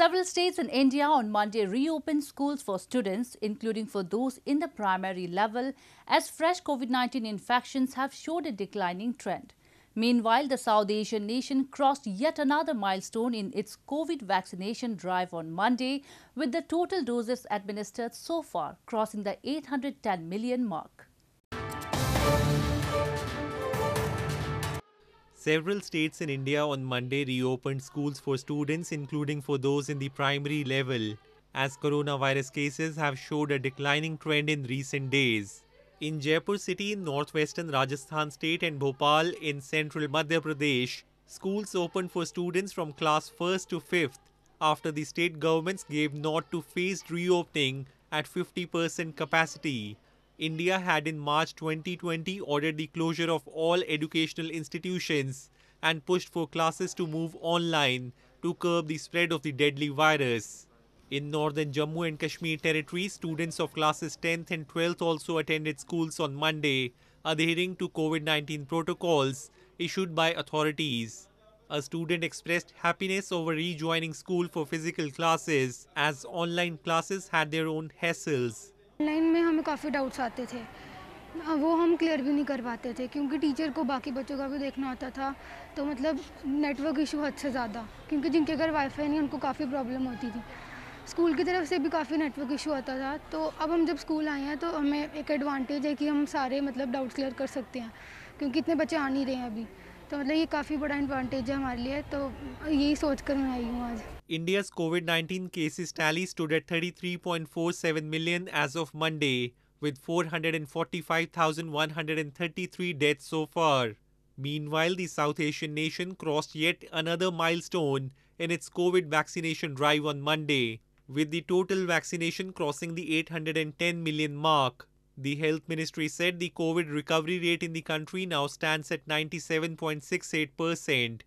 Several states in India on Monday reopened schools for students, including for those in the primary level, as fresh COVID-19 infections have showed a declining trend. Meanwhile, the South Asian nation crossed yet another milestone in its COVID vaccination drive on Monday, with the total doses administered so far crossing the 810 million mark. Several states in India on Monday reopened schools for students, including for those in the primary level, as coronavirus cases have showed a declining trend in recent days. In Jaipur city in northwestern Rajasthan state and Bhopal in central Madhya Pradesh, schools opened for students from class 1st to 5th after the state governments gave nod to phased reopening at 50% capacity. India had in March 2020 ordered the closure of all educational institutions and pushed for classes to move online to curb the spread of the deadly virus. In northern Jammu and Kashmir territory, students of classes 10th and 12th also attended schools on Monday, adhering to COVID 19 protocols issued by authorities. A student expressed happiness over rejoining school for physical classes, as online classes had their own hassles. Online में हमें काफ़ी doubts आते थे हाँ, वो हम clear भी नहीं कर पाते थे क्योंकि टीचर को बाकी बच्चों का भी देखना होता था तो मतलब नेटवर्क इशू हद से ज़्यादा क्योंकि जिनके घर वाईफाई नहीं उनको काफ़ी प्रॉब्लम होती थी स्कूल की तरफ से भी काफ़ी नेटवर्क इशू आता था तो अब हम जब स्कूल आए हैं तो हमें एक एडवांटेज है कि हम सारे मतलब डाउट्स क्लियर कर सकते हैं क्योंकि इतने बच्चे आ नहीं रहे हैं अभी तो मतलब ये काफ़ी बड़ा एडवांटेज है हमारे लिए तो यही सोच कर मैं आई हूँ आज India's COVID 19 cases tally stood at 33.47 million as of Monday, with 445,133 deaths so far. Meanwhile, the South Asian nation crossed yet another milestone in its COVID vaccination drive on Monday, with the total vaccination crossing the 810 million mark. The health ministry said the COVID recovery rate in the country now stands at 97.68%,